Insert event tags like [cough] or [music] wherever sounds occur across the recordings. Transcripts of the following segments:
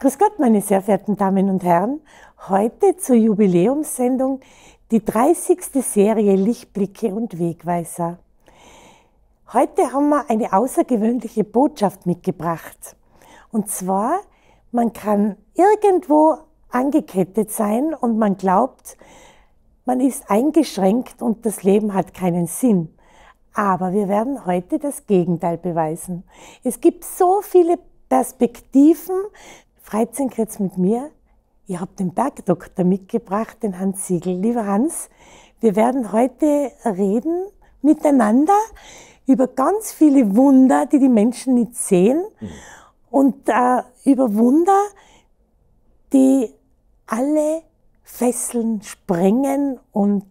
Grüß Gott, meine sehr verehrten Damen und Herren. Heute zur Jubiläumssendung die 30. Serie Lichtblicke und Wegweiser. Heute haben wir eine außergewöhnliche Botschaft mitgebracht. Und zwar, man kann irgendwo angekettet sein und man glaubt, man ist eingeschränkt und das Leben hat keinen Sinn. Aber wir werden heute das Gegenteil beweisen. Es gibt so viele Perspektiven, Freizeit jetzt mit mir. Ich habe den Bergdoktor mitgebracht, den Hans Siegel. Lieber Hans, wir werden heute reden miteinander über ganz viele Wunder, die die Menschen nicht sehen mhm. und äh, über Wunder, die alle Fesseln sprengen. Und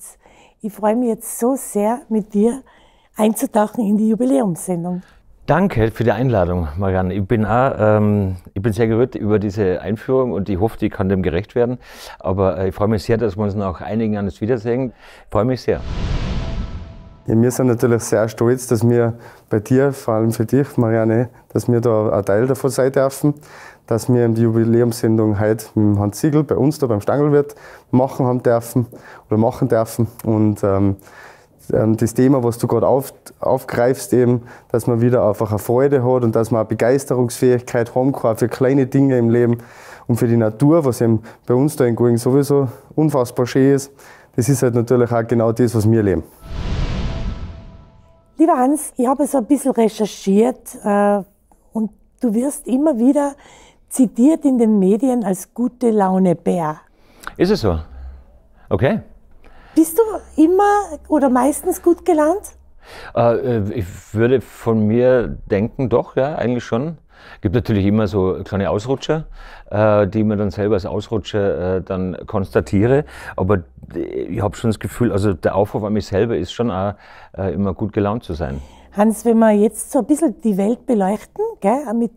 ich freue mich jetzt so sehr, mit dir einzutauchen in die Jubiläumssendung. Danke für die Einladung, Marianne. Ich bin, auch, ähm, ich bin sehr gerührt über diese Einführung und ich hoffe, ich kann dem gerecht werden. Aber äh, ich freue mich sehr, dass wir uns nach einigen Jahren wiedersehen. Ich freue mich sehr. Ja, wir sind natürlich sehr stolz, dass wir bei dir, vor allem für dich, Marianne, dass wir da ein Teil davon sein dürfen, dass wir die Jubiläumssendung heute mit Hans Siegel bei uns da beim Stangelwirt machen haben dürfen oder machen dürfen. Und ähm, ähm, das Thema, was du gerade auf, aufgreifst, eben, dass man wieder einfach eine Freude hat und dass man eine Begeisterungsfähigkeit haben kann für kleine Dinge im Leben und für die Natur, was eben bei uns da in Going sowieso unfassbar schön ist. Das ist halt natürlich auch genau das, was wir leben. Lieber Hans, ich habe so ein bisschen recherchiert äh, und du wirst immer wieder zitiert in den Medien als gute Laune Bär. Ist es so? Okay. Bist du immer oder meistens gut gelaunt? Äh, äh, ich würde von mir denken, doch, ja, eigentlich schon. Es Gibt natürlich immer so kleine Ausrutscher, äh, die man dann selber als Ausrutscher äh, dann konstatiere. Aber ich habe schon das Gefühl, also der Aufruf an mich selber ist schon auch, äh, immer gut gelaunt zu sein. Hans, wenn wir jetzt so ein bisschen die Welt beleuchten, gell, mit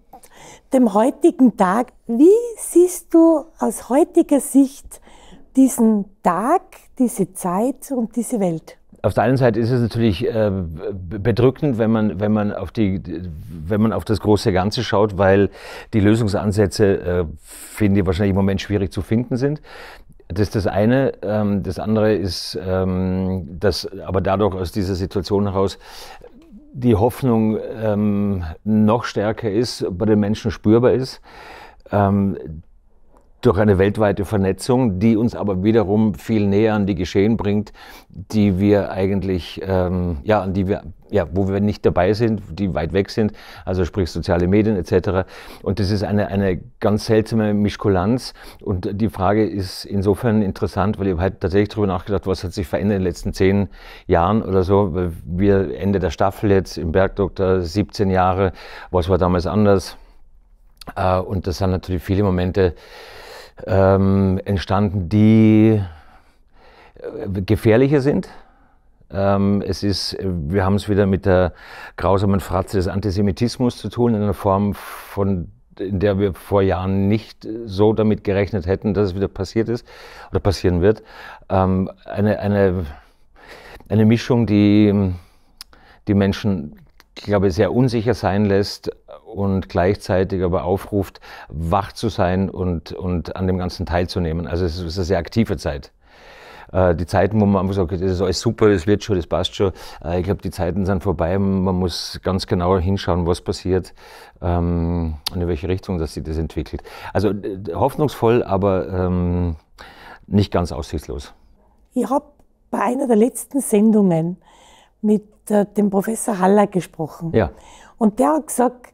dem heutigen Tag, wie siehst du aus heutiger Sicht diesen Tag, diese Zeit und diese Welt. Auf der einen Seite ist es natürlich äh, bedrückend, wenn man, wenn, man auf die, wenn man auf das große Ganze schaut, weil die Lösungsansätze, äh, finde ich, wahrscheinlich im Moment schwierig zu finden sind. Das ist das eine. Ähm, das andere ist, ähm, dass aber dadurch aus dieser Situation heraus die Hoffnung ähm, noch stärker ist, bei den Menschen spürbar ist ähm, durch eine weltweite Vernetzung, die uns aber wiederum viel näher an die Geschehen bringt, die wir eigentlich, ähm, ja, an die wir, ja, wo wir nicht dabei sind, die weit weg sind, also sprich soziale Medien etc. Und das ist eine, eine ganz seltsame Mischkulanz. Und die Frage ist insofern interessant, weil ich habe halt tatsächlich darüber nachgedacht, was hat sich verändert in den letzten zehn Jahren oder so. Weil wir Ende der Staffel jetzt im Bergdoktor 17 Jahre, was war damals anders? Äh, und das sind natürlich viele Momente, ähm, entstanden, die äh, gefährlicher sind. Ähm, es ist, äh, wir haben es wieder mit der grausamen Fratze des Antisemitismus zu tun, in einer Form von in der wir vor Jahren nicht so damit gerechnet hätten, dass es wieder passiert ist oder passieren wird. Ähm, eine, eine, eine Mischung, die die Menschen, glaube ich, sehr unsicher sein lässt, und gleichzeitig aber aufruft, wach zu sein und, und an dem Ganzen teilzunehmen. Also es ist eine sehr aktive Zeit äh, die Zeiten, wo man einfach sagt, das ist alles super, das wird schon, das passt schon. Äh, ich glaube, die Zeiten sind vorbei. Man muss ganz genau hinschauen, was passiert ähm, und in welche Richtung dass sich das entwickelt. Also hoffnungsvoll, aber ähm, nicht ganz aussichtslos. Ich habe bei einer der letzten Sendungen mit äh, dem Professor Haller gesprochen. Ja. Und der hat gesagt,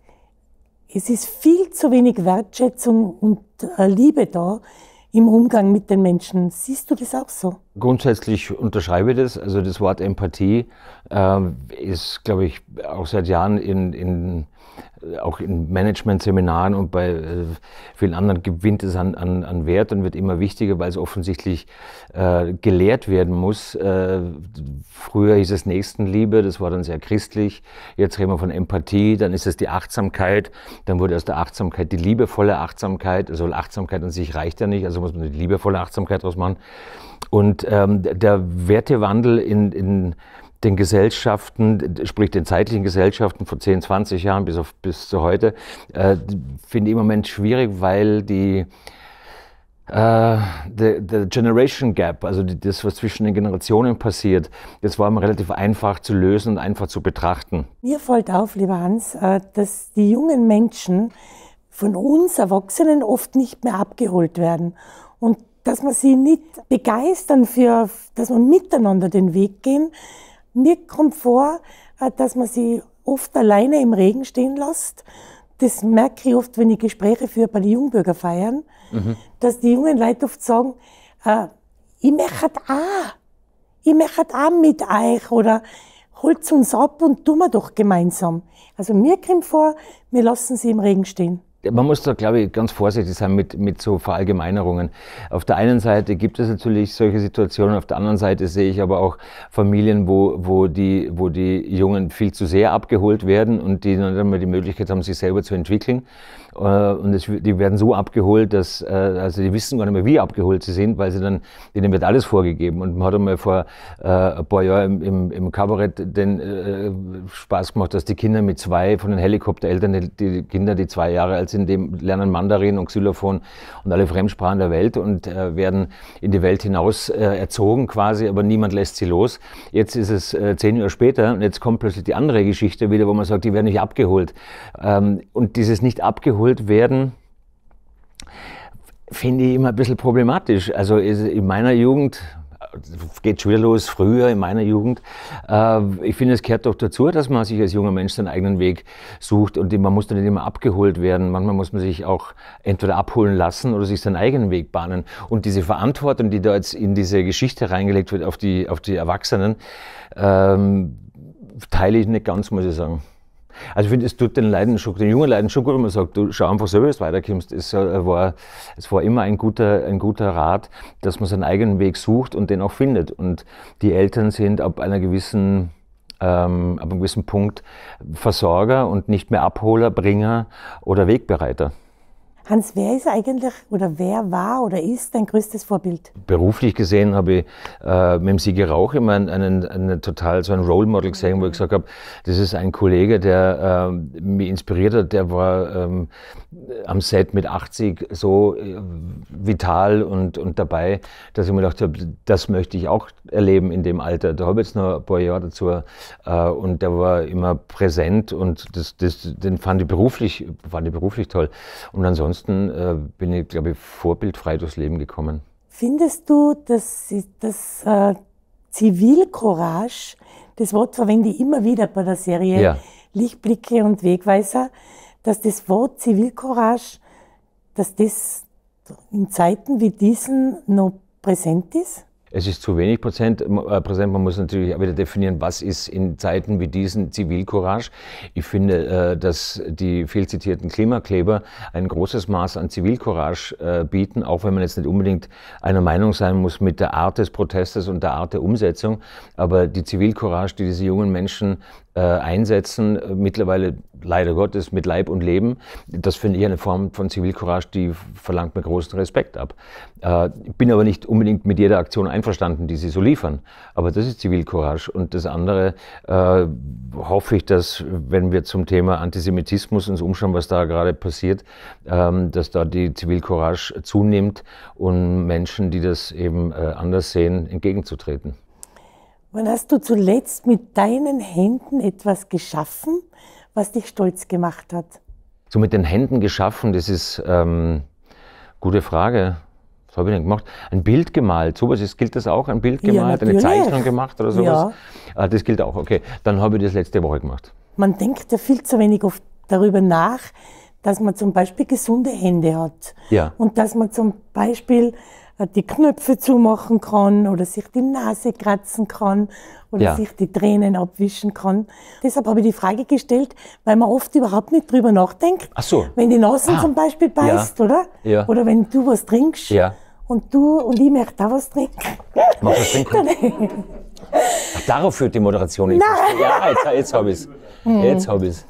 es ist viel zu wenig Wertschätzung und äh, Liebe da im Umgang mit den Menschen. Siehst du das auch so? Grundsätzlich unterschreibe ich das. Also das Wort Empathie äh, ist, glaube ich, auch seit Jahren in, in auch in Management-Seminaren und bei äh, vielen anderen gewinnt es an, an, an, Wert und wird immer wichtiger, weil es offensichtlich äh, gelehrt werden muss. Äh, früher hieß es Nächstenliebe, das war dann sehr christlich. Jetzt reden wir von Empathie, dann ist es die Achtsamkeit. Dann wurde aus der Achtsamkeit die liebevolle Achtsamkeit. Also Achtsamkeit an sich reicht ja nicht, also muss man die liebevolle Achtsamkeit draus machen. Und ähm, der Wertewandel in, in den Gesellschaften, sprich den zeitlichen Gesellschaften von 10, 20 Jahren bis, auf, bis zu heute, äh, finde ich im Moment schwierig, weil die der uh, äh, Generation Gap, also die, das, was zwischen den Generationen passiert, das war immer relativ einfach zu lösen und einfach zu betrachten. Mir fällt auf, lieber Hans, äh, dass die jungen Menschen von uns Erwachsenen oft nicht mehr abgeholt werden. Und dass man sie nicht begeistern für, dass man miteinander den Weg gehen. Mir kommt vor, äh, dass man sie oft alleine im Regen stehen lässt. Das merke ich oft, wenn ich Gespräche führe bei den Jungbürgerfeiern, mhm. dass die jungen Leute oft sagen, äh, ich möchte auch, ich möchte auch mit euch oder holt uns ab und tun wir doch gemeinsam. Also mir kommt vor, wir lassen sie im Regen stehen man muss da, glaube ich, ganz vorsichtig sein mit, mit so Verallgemeinerungen. Auf der einen Seite gibt es natürlich solche Situationen, auf der anderen Seite sehe ich aber auch Familien, wo, wo, die, wo die Jungen viel zu sehr abgeholt werden und die dann einmal die Möglichkeit haben, sich selber zu entwickeln. Äh, und es, die werden so abgeholt, dass, äh, also die wissen gar nicht mehr, wie abgeholt sie sind, weil sie dann, denen wird alles vorgegeben. Und man hat einmal vor äh, ein paar Jahren im, im, im Kabarett den äh, Spaß gemacht, dass die Kinder mit zwei von den Helikoptereltern, die, die Kinder, die zwei Jahre alt als in dem lernen Mandarin und Xylophon und alle Fremdsprachen der Welt und äh, werden in die Welt hinaus äh, erzogen quasi, aber niemand lässt sie los. Jetzt ist es äh, zehn Jahre später und jetzt kommt plötzlich die andere Geschichte wieder, wo man sagt, die werden nicht abgeholt. Ähm, und dieses nicht abgeholt werden, finde ich immer ein bisschen problematisch. Also in meiner Jugend, geht schon wieder los, früher in meiner Jugend. Äh, ich finde, es gehört doch dazu, dass man sich als junger Mensch seinen eigenen Weg sucht und man muss dann nicht immer abgeholt werden. Manchmal muss man sich auch entweder abholen lassen oder sich seinen eigenen Weg bahnen. Und diese Verantwortung, die da jetzt in diese Geschichte reingelegt wird auf die, auf die Erwachsenen, ähm, teile ich nicht ganz, muss ich sagen. Also ich finde, es tut den Leuten schon, den jungen Leuten schon gut, wenn man sagt, du schau einfach selber, wie du weiterkommst. Es äh, war, es war immer ein guter, ein guter Rat, dass man seinen eigenen Weg sucht und den auch findet. Und die Eltern sind ab einer gewissen ähm, ab einem gewissen Punkt Versorger und nicht mehr Abholer, Bringer oder Wegbereiter. Hans, wer ist eigentlich oder wer war oder ist dein größtes Vorbild? Beruflich gesehen habe ich äh, mit dem Sieger Rauch immer einen, einen, einen, total so ein Role Model gesehen, wo ich gesagt habe, das ist ein Kollege, der äh, mich inspiriert hat, der war ähm, am Set mit 80 so äh, vital und, und dabei, dass ich mir gedacht habe, das möchte ich auch erleben in dem Alter. Da habe ich jetzt noch ein paar Jahre dazu äh, und der war immer präsent und das, das, den fand ich beruflich, fand ich beruflich toll. Und ansonsten ansonsten äh, bin ich, glaube ich, vorbildfrei durchs Leben gekommen. Findest du, dass das äh, Zivilcourage, das Wort verwende ich immer wieder bei der Serie ja. Lichtblicke und Wegweiser, dass das Wort Zivilcourage, dass das in Zeiten wie diesen noch präsent ist? Es ist zu wenig Prozent, äh, präsent. Man muss natürlich auch wieder definieren, was ist in Zeiten wie diesen Zivilcourage. Ich finde, äh, dass die viel zitierten Klimakleber ein großes Maß an Zivilcourage äh, bieten, auch wenn man jetzt nicht unbedingt einer Meinung sein muss mit der Art des Protestes und der Art der Umsetzung. Aber die Zivilcourage, die diese jungen Menschen äh, einsetzen, mittlerweile leider Gottes mit Leib und Leben. Das finde ich eine Form von Zivilcourage, die verlangt mir großen Respekt ab. Äh, bin aber nicht unbedingt mit jeder Aktion einverstanden, die sie so liefern. Aber das ist Zivilcourage. Und das andere äh, hoffe ich, dass wenn wir zum Thema Antisemitismus uns umschauen, was da gerade passiert, ähm, dass da die Zivilcourage zunimmt, um Menschen, die das eben äh, anders sehen, entgegenzutreten. Wann hast du zuletzt mit deinen Händen etwas geschaffen, was dich stolz gemacht hat? So mit den Händen geschaffen, das ist ähm, gute Frage. Was habe ich denn gemacht? Ein Bild gemalt, sowas ist, gilt das auch? Ein Bild gemalt, ja, eine Zeichnung gemacht oder sowas? Ja. Ah, das gilt auch, okay. Dann habe ich das letzte Woche gemacht. Man denkt ja viel zu wenig oft darüber nach, dass man zum Beispiel gesunde Hände hat. Ja. Und dass man zum Beispiel die Knöpfe zumachen kann oder sich die Nase kratzen kann oder ja. sich die Tränen abwischen kann. Deshalb habe ich die Frage gestellt, weil man oft überhaupt nicht drüber nachdenkt. Ach so. Wenn die Nase ah. zum Beispiel beißt, ja. oder? Ja. Oder wenn du was trinkst ja. und du und ich möchte auch was trinken. Mach was trinken. Ach, darauf führt die Moderation. Nein. Ja, jetzt, jetzt habe ich es. Hm. Jetzt habe ich es.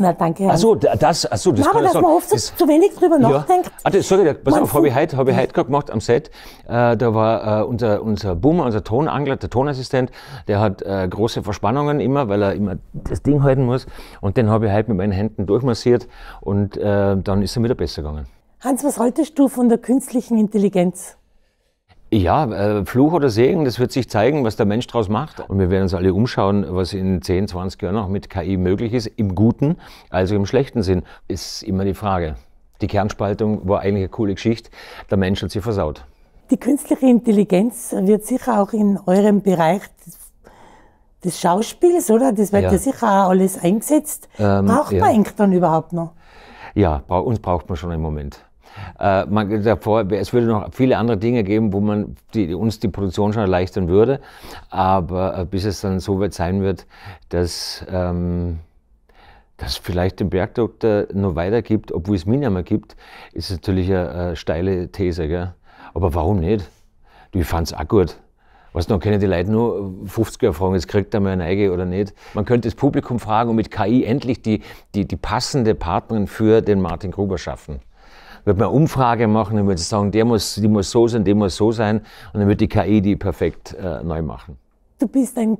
Na, danke. Achso, das, also das. Ja, aber dass man oft zu wenig drüber ja. nachdenkt. Ah, das, sorry, pass auf, habe ich heute, habe ich heute gerade gemacht am Set. Äh, da war äh, unser, unser Boomer, unser Tonangler, der Tonassistent, der hat äh, große Verspannungen immer, weil er immer das Ding halten muss. Und den habe ich heute mit meinen Händen durchmassiert und äh, dann ist er wieder besser gegangen. Hans, was haltest du von der künstlichen Intelligenz? Ja, äh, Fluch oder Segen, das wird sich zeigen, was der Mensch daraus macht. Und wir werden uns alle umschauen, was in 10, 20 Jahren noch mit KI möglich ist, im guten, also im schlechten Sinn, ist immer die Frage. Die Kernspaltung war eigentlich eine coole Geschichte, der Mensch hat sie versaut. Die künstliche Intelligenz wird sicher auch in eurem Bereich des Schauspiels, oder? Das wird ja, ja sicher auch alles eingesetzt. Ähm, braucht ja. man eigentlich dann überhaupt noch? Ja, uns braucht man schon im Moment. Äh, man davor, es würde noch viele andere Dinge geben, wo man die, uns die Produktion schon erleichtern würde. Aber äh, bis es dann so weit sein wird, dass ähm, dass vielleicht den Bergdoktor nur weitergibt, obwohl es mich nicht mehr gibt, ist natürlich eine, äh, steile These. Gell? Aber warum nicht? Du, ich fand es auch gut. Weißt du, dann können die Leute nur 50 Jahre fragen, jetzt kriegt er mal eine Neige oder nicht. Man könnte das Publikum fragen und mit KI endlich die, die, die passende Partnerin für den Martin Gruber schaffen wird man eine Umfrage machen und würde sagen, der muss, die muss so sein, die muss so sein und dann wird die KI die perfekt äh, neu machen. Du bist ein,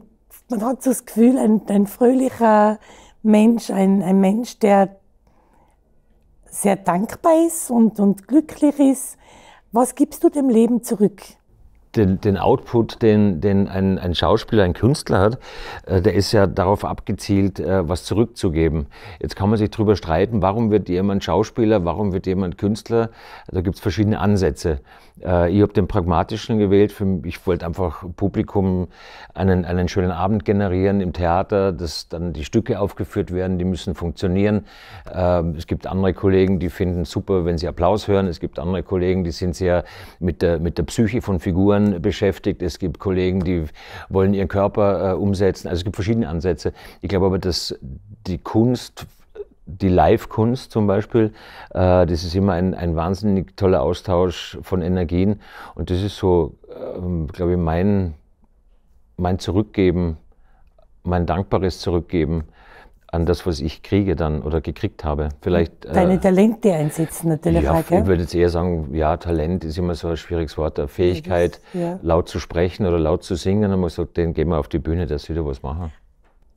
man hat so das Gefühl, ein, ein fröhlicher Mensch, ein, ein Mensch, der sehr dankbar ist und, und glücklich ist. Was gibst du dem Leben zurück? den, den, Output, den, den ein, ein, Schauspieler, ein Künstler hat, äh, der ist ja darauf abgezielt, äh, was zurückzugeben. Jetzt kann man sich darüber streiten, warum wird jemand Schauspieler, warum wird jemand Künstler. Da gibt es verschiedene Ansätze. Äh, ich habe den pragmatischen gewählt. Für, ich wollte einfach Publikum einen, einen schönen Abend generieren im Theater, dass dann die Stücke aufgeführt werden, die müssen funktionieren. Äh, es gibt andere Kollegen, die finden super, wenn sie Applaus hören. Es gibt andere Kollegen, die sind sehr mit der, mit der Psyche von Figuren beschäftigt. Es gibt Kollegen, die wollen ihren Körper äh, umsetzen. Also es gibt verschiedene Ansätze. Ich glaube aber, dass die Kunst die Live-Kunst zum Beispiel, äh, das ist immer ein, ein wahnsinnig toller Austausch von Energien. Und das ist so, äh, glaube ich, mein, mein Zurückgeben, mein dankbares Zurückgeben an das, was ich kriege dann oder gekriegt habe. Vielleicht, äh, Deine äh, Talente einsetzen natürlich. Ja, Frage. ich würde jetzt eher sagen, ja, Talent ist immer so ein schwieriges Wort. Eine Fähigkeit, ja, das, ja. laut zu sprechen oder laut zu singen. Und man sagt, den gehen wir auf die Bühne, dass wir da was machen.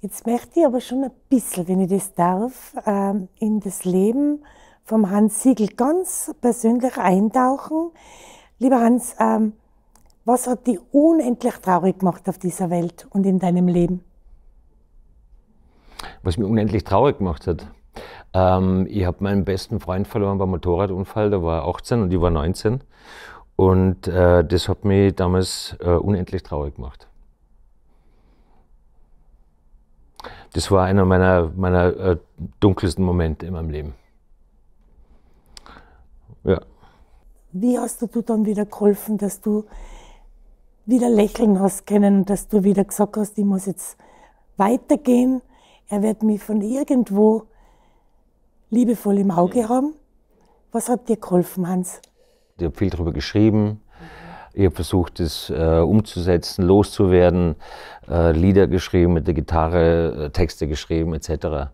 Jetzt möchte ich aber schon ein bisschen, wenn ich das darf, ähm, in das Leben vom Hans Siegel ganz persönlich eintauchen. Lieber Hans, ähm, was hat dich unendlich traurig gemacht auf dieser Welt und in deinem Leben? Was mich unendlich traurig gemacht hat. Ähm, ich habe meinen besten Freund verloren beim Motorradunfall, da war er 18 und ich war 19. Und äh, das hat mich damals äh, unendlich traurig gemacht. Das war einer meiner, meiner äh, dunkelsten Momente in meinem Leben. Ja. Wie hast du dann wieder geholfen, dass du wieder lächeln hast können und dass du wieder gesagt hast, ich muss jetzt weitergehen. Er wird mich von irgendwo liebevoll im Auge haben. Was hat dir geholfen, Hans? Ich habe viel darüber geschrieben, ich habe versucht, das äh, umzusetzen, loszuwerden, äh, Lieder geschrieben mit der Gitarre, äh, Texte geschrieben etc.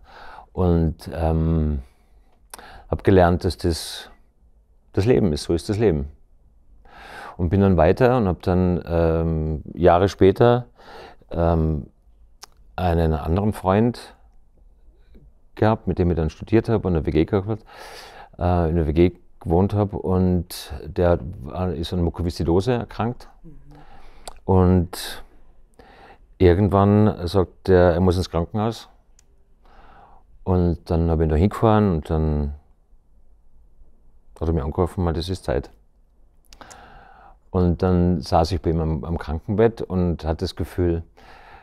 Und ähm, habe gelernt, dass das das Leben ist, so ist das Leben. Und bin dann weiter und habe dann ähm, Jahre später ähm, einen anderen Freund gehabt, mit dem ich dann studiert habe und der WG gehabt. Äh, in der WG gewohnt habe und der ist an Mukoviszidose erkrankt. Und irgendwann sagt er, er muss ins Krankenhaus. Und dann habe ich ihn da hingefahren und dann hat er mir angerufen, mal, das ist Zeit. Und dann saß ich bei ihm am, am Krankenbett und hatte das Gefühl,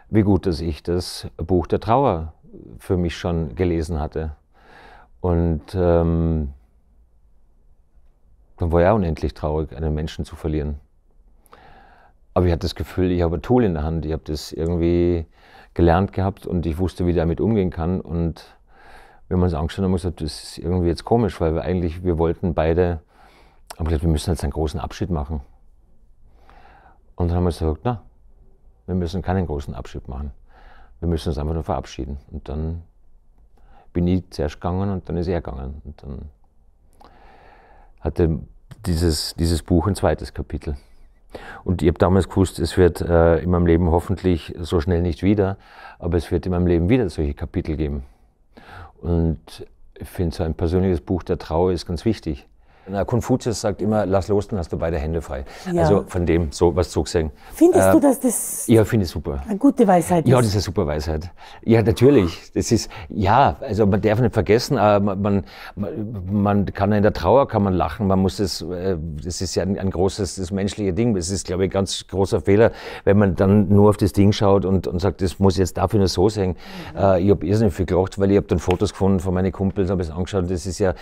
wie gut, dass ich das Buch der Trauer für mich schon gelesen hatte. Und ähm, dann war ich unendlich traurig, einen Menschen zu verlieren. Aber ich hatte das Gefühl, ich habe ein Tool in der Hand, ich habe das irgendwie gelernt gehabt und ich wusste, wie ich damit umgehen kann. Und wenn man es angeschaut hat, haben wir gesagt, das ist irgendwie jetzt komisch, weil wir eigentlich, wir wollten beide, haben gesagt, wir müssen jetzt einen großen Abschied machen. Und dann haben wir gesagt, na, wir müssen keinen großen Abschied machen. Wir müssen uns einfach nur verabschieden. Und dann bin ich zuerst gegangen und dann ist er gegangen. Und dann hatte dieses, dieses Buch ein zweites Kapitel. Und ich habe damals gewusst, es wird äh, in meinem Leben hoffentlich so schnell nicht wieder, aber es wird in meinem Leben wieder solche Kapitel geben. Und ich finde, so ein persönliches Buch der Trauer ist ganz wichtig. Na, Konfuzius sagt immer, lass los, dann hast du beide Hände frei. Ja. Also von dem, so was Zugsagen. Findest äh, du, dass das ja, finde ich super. eine gute Weisheit ist? Ja, das ist eine super Weisheit. Ja, natürlich. Das ist, ja, also man darf nicht vergessen, äh, man, man, man kann in der Trauer kann man lachen, man muss das, äh, das ist ja ein, ein großes, das menschliche Ding. Das ist, glaube ich, ein ganz großer Fehler, wenn man dann nur auf das Ding schaut und, und sagt, das muss jetzt dafür nur so sein. Mhm. Äh, ich habe irrsinnig viel gelacht, weil ich habe dann Fotos gefunden von meinen Kumpels, habe es angeschaut. Das ist ja,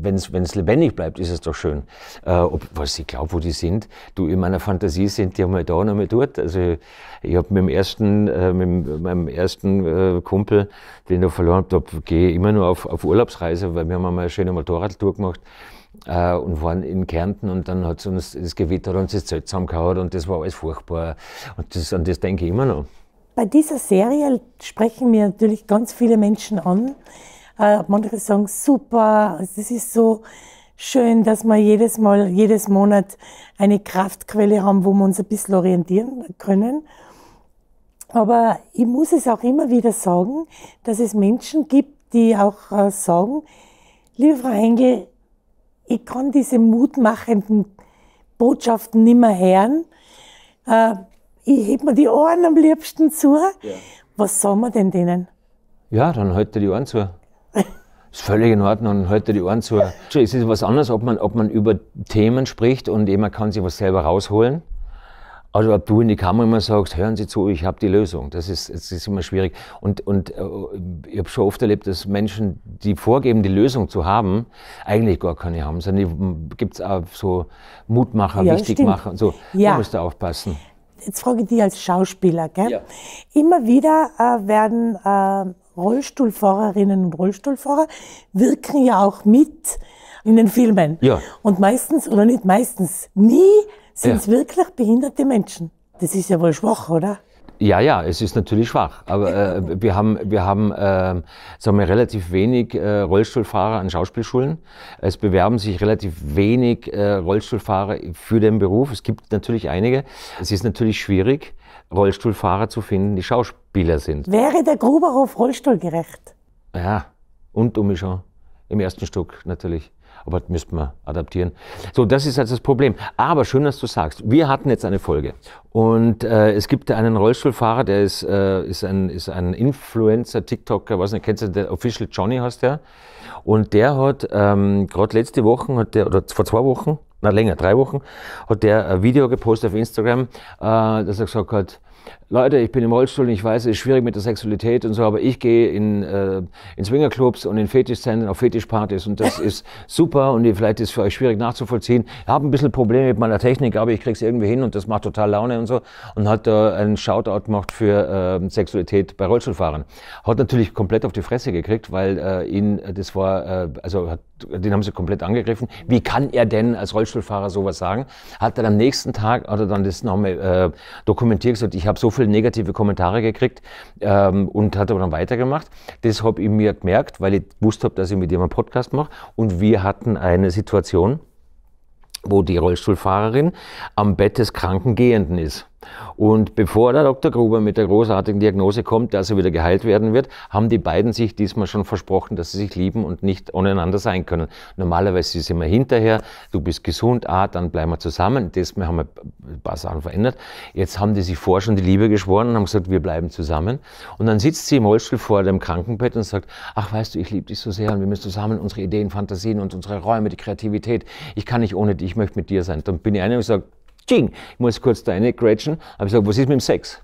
wenn es lebendig übrig bleibt, ist es doch schön. Äh, ob, was ich glaube, wo die sind. Du, in meiner Fantasie sind die einmal da und einmal dort. Also ich habe mit dem ersten, äh, mit meinem ersten äh, Kumpel, den ich verloren habe, gehe immer nur auf, auf Urlaubsreise, weil wir haben einmal eine schöne Motorradtour gemacht äh, und waren in Kärnten und dann hat uns das Gewitter uns das Zelt zusammengehauen und das war alles furchtbar. Und das, an das denke ich immer noch. Bei dieser Serie sprechen mir natürlich ganz viele Menschen an. Äh, manche sagen, super, das ist so schön, dass wir jedes Mal, jedes Monat eine Kraftquelle haben, wo wir uns ein bisschen orientieren können. Aber ich muss es auch immer wieder sagen, dass es Menschen gibt, die auch äh, sagen, liebe Frau Hengel, ich kann diese mutmachenden Botschaften nicht mehr hören. Äh, ich hebe mir die Ohren am liebsten zu. Ja. Was sagen wir denn denen? Ja, dann halt die Ohren zu ist völlig in Ordnung und heute halt die Ohren zu. Es ist was anderes, ob man, ob man über Themen spricht und jemand kann sich was selber rausholen. Also ob du in die Kamera immer sagst, hören Sie zu, ich habe die Lösung. Das ist, das ist immer schwierig. Und, und äh, ich habe schon oft erlebt, dass Menschen, die vorgeben, die Lösung zu haben, eigentlich gar keine haben. Sondern gibt es auch so Mutmacher, ja, Wichtigmacher stimmt. und so. Ja. Da musst du aufpassen. Jetzt frage ich dich als Schauspieler. Gell? Ja. Immer wieder äh, werden äh, Rollstuhlfahrerinnen und Rollstuhlfahrer wirken ja auch mit in den Filmen. Ja. Und meistens, oder nicht meistens, nie sind es ja. wirklich behinderte Menschen. Das ist ja wohl schwach, oder? Ja, ja, es ist natürlich schwach. Aber äh, wir haben, wir haben äh, sagen wir, relativ wenig äh, Rollstuhlfahrer an Schauspielschulen. Es bewerben sich relativ wenig äh, Rollstuhlfahrer für den Beruf. Es gibt natürlich einige. Es ist natürlich schwierig. Rollstuhlfahrer zu finden, die Schauspieler sind. Wäre der Gruberhof rollstuhlgerecht? Ja, und um mich schon. Im ersten Stück natürlich. Aber das müsste man adaptieren. So, das ist halt das Problem. Aber schön, dass du sagst. Wir hatten jetzt eine Folge. Und äh, es gibt einen Rollstuhlfahrer, der ist, äh, ist, ein, ist ein Influencer, TikToker, weiß nicht, kennst du, der Official Johnny heißt der. Und der hat, ähm, gerade letzte Woche, hat der, oder vor zwei Wochen, na länger, drei Wochen, hat der ein Video gepostet auf Instagram, äh, dass er gesagt hat, Leute, ich bin im Rollstuhl und ich weiß, es ist schwierig mit der Sexualität und so, aber ich gehe in, äh, in Swingerclubs und in Fetischzentren, auf Fetischpartys und das [laughs] ist super und vielleicht ist es für euch schwierig nachzuvollziehen. Ich habe ein bisschen Probleme mit meiner Technik, aber ich kriege es irgendwie hin und das macht total Laune und so und hat da äh, einen Shoutout gemacht für äh, Sexualität bei Rollstuhlfahrern. Hat natürlich komplett auf die Fresse gekriegt, weil äh, ihn, äh, das war, äh, also hat, den haben sie komplett angegriffen. Wie kann er denn als Rollstuhlfahrer sowas sagen? Hat dann am nächsten Tag, hat er dann das nochmal äh, dokumentiert gesagt, ich habe so viele negative Kommentare gekriegt ähm, und hat aber dann weitergemacht. Das habe ich mir gemerkt, weil ich gewusst habe, dass ich mit jemandem Podcast mache. Und wir hatten eine Situation, wo die Rollstuhlfahrerin am Bett des Krankengehenden ist. Und bevor der Dr. Gruber mit der großartigen Diagnose kommt, dass er wieder geheilt werden wird, haben die beiden sich diesmal schon versprochen, dass sie sich lieben und nicht ohneinander sein können. Normalerweise ist immer hinterher, du bist gesund, ah, dann bleiben wir zusammen. Diesmal haben wir ein paar Sachen verändert. Jetzt haben die sich vorher schon die Liebe geschworen und haben gesagt, wir bleiben zusammen. Und dann sitzt sie im Rollstuhl vor dem Krankenbett und sagt, ach weißt du, ich liebe dich so sehr und wir müssen zusammen unsere Ideen, Fantasien und unsere Räume, die Kreativität, ich kann nicht ohne dich, ich möchte mit dir sein. Dann bin ich einer und sage, Ching. Ich muss kurz da reingrätschen, aber ich sage, was ist mit dem Sex?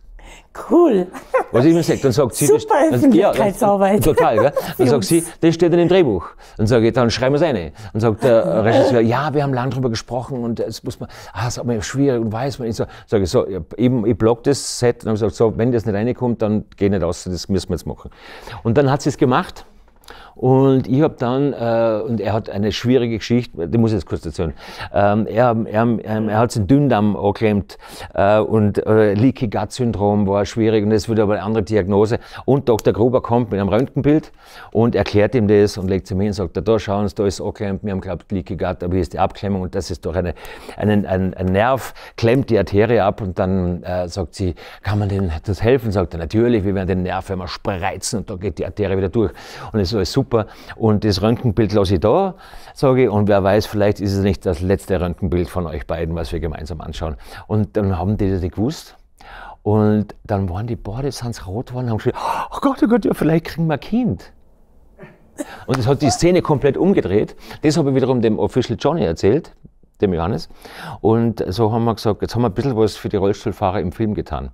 Cool. Was ich mir sage, dann sagt sie, Super das, dann, ja, dann, total, gell? [laughs] Dann sagt sie, das steht in dem Drehbuch. Dann sage ich, dann schreiben wir es eine. Dann sagt der Regisseur, ja, wir haben lange drüber gesprochen und es muss man, ah, ist aber schwierig und weiß man nicht. So, sage ich so, ich, eben, ich block das Set und habe gesagt, so, wenn das nicht reinkommt, dann geht nicht aus, das müssen wir jetzt machen. Und dann hat sie es gemacht und ich habe dann, äh, und er hat eine schwierige Geschichte, die muss ich jetzt kurz erzählen. Ähm, er, er, er, ähm, er hat seinen Dünndamm angeklemmt äh, und äh, Leaky Gut Syndrom war schwierig und es wurde aber eine andere Diagnose. Und Dr. Gruber kommt mit einem Röntgenbild und erklärt ihm das und legt ihm hin und sagt, da schauen Sie, da ist angeklemmt, wir haben glaubt Leaky Gut, aber hier ist die Abklemmung und das ist doch eine, einen, einen, einen Nerv, klemmt die Arterie ab und dann äh, sagt sie, kann man denn das helfen? Sagt er, natürlich, wir werden den Nerv immer spreizen und da geht die Arterie wieder durch und es ist alles super super und das Röntgenbild lasse ich da, sage ich, und wer weiß, vielleicht ist es nicht das letzte Röntgenbild von euch beiden, was wir gemeinsam anschauen. Und dann haben die das nicht gewusst. Und dann waren die Borde, sind rot geworden, haben gesagt, oh Gott, oh Gott, ja, vielleicht kriegen wir ein Kind. Und das hat die Szene komplett umgedreht. Das habe ich wiederum dem Official Johnny erzählt, dem Johannes. Und so haben wir gesagt, jetzt haben wir ein bisschen was für die Rollstuhlfahrer im Film getan.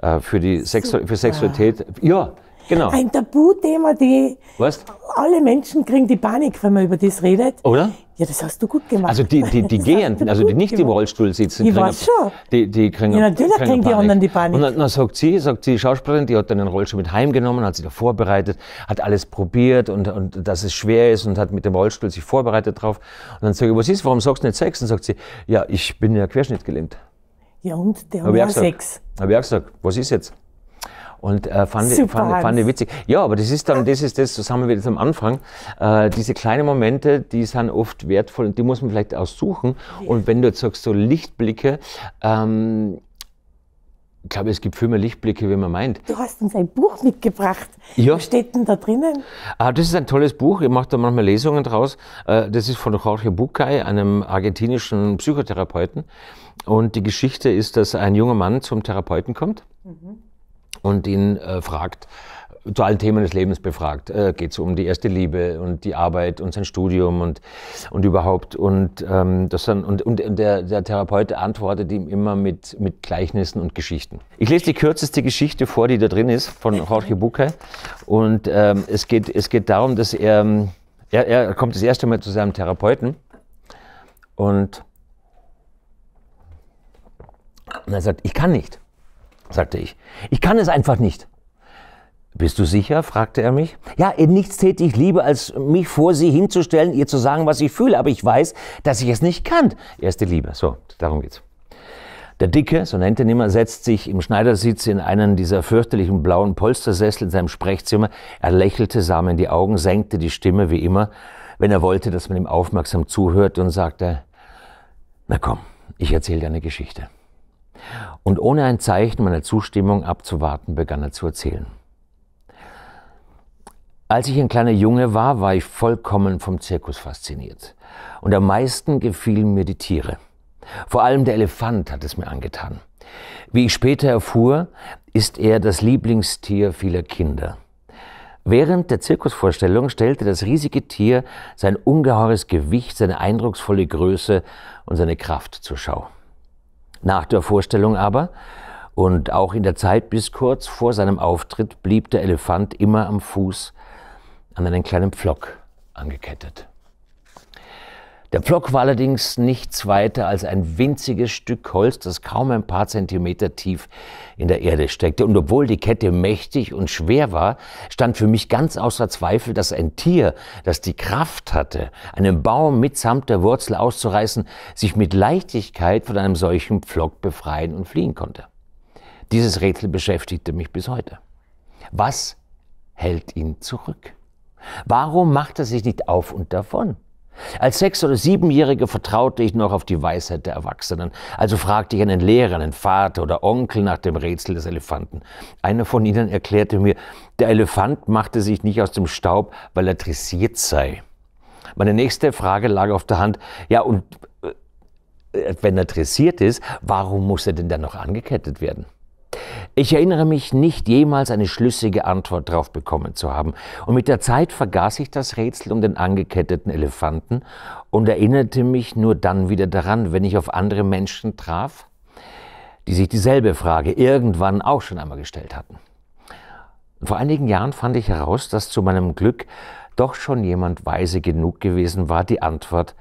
Äh, für die Sexu für Sexualität. Ja, Genau. Ein Tabuthema, die weißt? alle Menschen kriegen die Panik, wenn man über das redet. Oder? Ja, das hast du gut gemacht. Also die, die, die Gehenden, also die nicht gemacht. im Rollstuhl sitzen, ich kriegen, weiß schon. Die, die kriegen, ja, natürlich kriegen, kriegen die anderen die Panik. Und dann, dann, sagt sie, sagt die Schauspielerin, die hat dann den Rollstuhl mit heimgenommen, hat sich da vorbereitet, hat alles probiert und, und dass es schwer ist und hat mit dem Rollstuhl sich vorbereitet drauf. Und dann sage ich, was ist, warum sagst du nicht Sex? Und sagt sie, ja, ich bin ja querschnittgelähmt. Ja und, der hat auch Sex. Habe ich auch gesagt, was ist jetzt? Und äh, fand, Super, ich, fand, fand ich witzig. Ja, aber das ist dann, das ist das, das haben wir jetzt am Anfang. Äh, diese kleinen Momente, die sind oft wertvoll und die muss man vielleicht aussuchen. Ja. Und wenn du jetzt sagst, so Lichtblicke, ähm, ich glaube, es gibt viel mehr Lichtblicke, wie man meint. Du hast uns ein Buch mitgebracht. Ja. Was steht denn da drinnen? Ah, das ist ein tolles Buch. Ich mache da manchmal Lesungen draus. Äh, das ist von Jorge Bucay, einem argentinischen Psychotherapeuten. Und die Geschichte ist, dass ein junger Mann zum Therapeuten kommt. Mhm und ihn äh, fragt, zu allen Themen des Lebens befragt. Äh, Geht es um die erste Liebe und die Arbeit und sein Studium und, und überhaupt. Und, ähm, das dann, und, und der, der Therapeut antwortet ihm immer mit, mit Gleichnissen und Geschichten. Ich lese die kürzeste Geschichte vor, die da drin ist, von Jorge Bucay. Und ähm, es, geht, es geht darum, dass er, ähm, er, er kommt das erste Mal zu seinem Therapeuten und er sagt, ich kann nicht sagte ich. Ich kann es einfach nicht. Bist du sicher? fragte er mich. Ja, in nichts täte ich lieber, als mich vor sie hinzustellen, ihr zu sagen, was ich fühle, aber ich weiß, dass ich es nicht kann. Erste Liebe. So, darum geht's. Der Dicke, so nennt er ihn immer, setzt sich im Schneidersitz in einen dieser fürchterlichen blauen Polstersessel in seinem Sprechzimmer. Er lächelte, sah mir in die Augen, senkte die Stimme wie immer, wenn er wollte, dass man ihm aufmerksam zuhört und sagte, na komm, ich erzähle dir eine Geschichte und ohne ein Zeichen meiner Zustimmung abzuwarten, begann er zu erzählen. Als ich ein kleiner Junge war, war ich vollkommen vom Zirkus fasziniert. Und am meisten gefielen mir die Tiere. Vor allem der Elefant hat es mir angetan. Wie ich später erfuhr, ist er das Lieblingstier vieler Kinder. Während der Zirkusvorstellung stellte das riesige Tier sein ungeheures Gewicht, seine eindrucksvolle Größe und seine Kraft zur Schau. Nach der Vorstellung aber und auch in der Zeit bis kurz vor seinem Auftritt blieb der Elefant immer am Fuß an einen kleinen Pflock angekettet. Der Pflock war allerdings nichts weiter als ein winziges Stück Holz, das kaum ein paar Zentimeter tief in der Erde steckte. Und obwohl die Kette mächtig und schwer war, stand für mich ganz außer Zweifel, dass ein Tier, das die Kraft hatte, einen Baum mitsamt der Wurzel auszureißen, sich mit Leichtigkeit von einem solchen Pflock befreien und fliehen konnte. Dieses Rätsel beschäftigte mich bis heute. Was hält ihn zurück? Warum macht er sich nicht auf und davon? Als Sechs- oder Siebenjährige vertraute ich noch auf die Weisheit der Erwachsenen, also fragte ich einen Lehrer, einen Vater oder Onkel nach dem Rätsel des Elefanten. Einer von ihnen erklärte mir, der Elefant machte sich nicht aus dem Staub, weil er dressiert sei. Meine nächste Frage lag auf der Hand, ja und äh, wenn er dressiert ist, warum muss er denn dann noch angekettet werden? Ich erinnere mich nicht jemals eine schlüssige Antwort darauf bekommen zu haben. Und mit der Zeit vergaß ich das Rätsel um den angeketteten Elefanten und erinnerte mich nur dann wieder daran, wenn ich auf andere Menschen traf, die sich dieselbe Frage irgendwann auch schon einmal gestellt hatten. vor einigen Jahren fand ich heraus, dass zu meinem Glück doch schon jemand weise genug gewesen war, die Antwort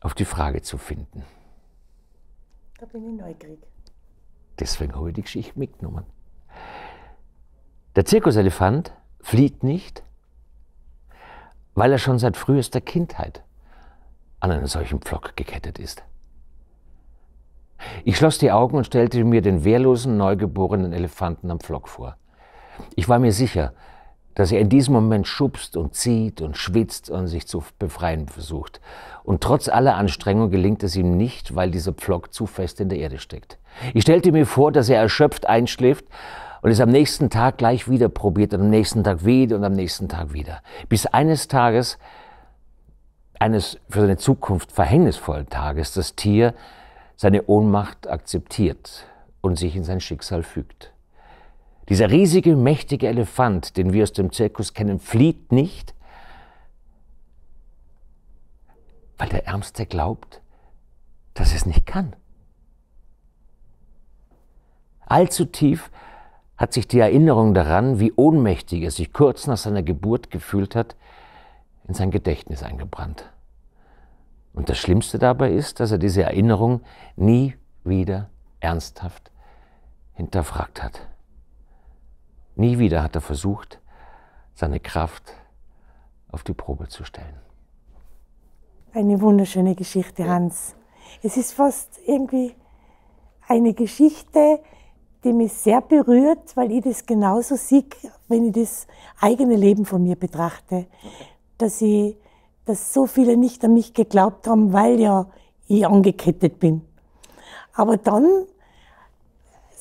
auf die Frage zu finden. Da bin ich neugierig. Deswegen habe ich die Geschichte mitgenommen. Der Zirkuselefant flieht nicht, weil er schon seit frühester Kindheit an einen solchen Pflock gekettet ist. Ich schloss die Augen und stellte mir den wehrlosen, neugeborenen Elefanten am Pflock vor. Ich war mir sicher, dass er in diesem Moment schubst und zieht und schwitzt und sich zu befreien versucht. Und trotz aller Anstrengung gelingt es ihm nicht, weil dieser Pflock zu fest in der Erde steckt. Ich stellte mir vor, dass er erschöpft einschläft und es am nächsten Tag gleich wieder probiert und am nächsten Tag wieder und am nächsten Tag wieder. Bis eines Tages, eines für seine Zukunft verhängnisvollen Tages, das Tier seine Ohnmacht akzeptiert und sich in sein Schicksal fügt. Dieser riesige, mächtige Elefant, den wir aus dem Zirkus kennen, flieht nicht, weil der Ärmste glaubt, dass es nicht kann. Allzu tief hat sich die Erinnerung daran, wie ohnmächtig er sich kurz nach seiner Geburt gefühlt hat, in sein Gedächtnis eingebrannt. Und das Schlimmste dabei ist, dass er diese Erinnerung nie wieder ernsthaft hinterfragt hat. Nie wieder hat er versucht, seine Kraft auf die Probe zu stellen. Eine wunderschöne Geschichte, Hans. Es ist fast irgendwie eine Geschichte, die mich sehr berührt, weil ich das genauso sehe, wenn ich das eigene Leben von mir betrachte. Dass, ich, dass so viele nicht an mich geglaubt haben, weil ja ich angekettet bin. Aber dann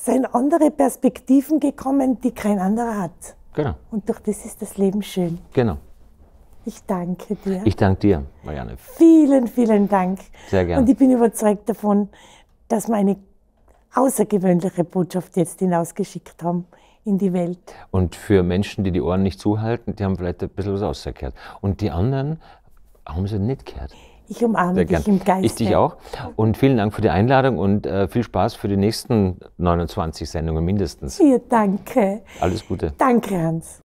sind andere Perspektiven gekommen, die kein anderer hat. Genau. Und durch das ist das Leben schön. Genau. Ich danke dir. Ich danke dir, Marianne. Vielen, vielen Dank. Sehr gerne. Und ich bin überzeugt davon, dass wir eine außergewöhnliche Botschaft jetzt hinausgeschickt haben in die Welt. Und für Menschen, die die Ohren nicht zuhalten, die haben vielleicht ein bisschen was ausgekehrt. Und die anderen haben sie nicht gehört. Ich umarme Sehr dich gern. im Geiste. Ich dich auch. Und vielen Dank für die Einladung und äh, viel Spaß für die nächsten 29 Sendungen mindestens. Ja, danke. Alles Gute. Danke, Hans.